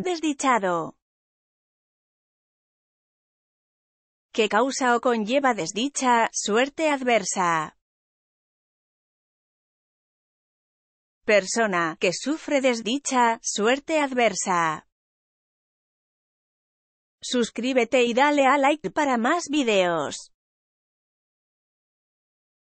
Desdichado. Que causa o conlleva desdicha, suerte adversa. Persona, que sufre desdicha, suerte adversa. Suscríbete y dale a like para más videos.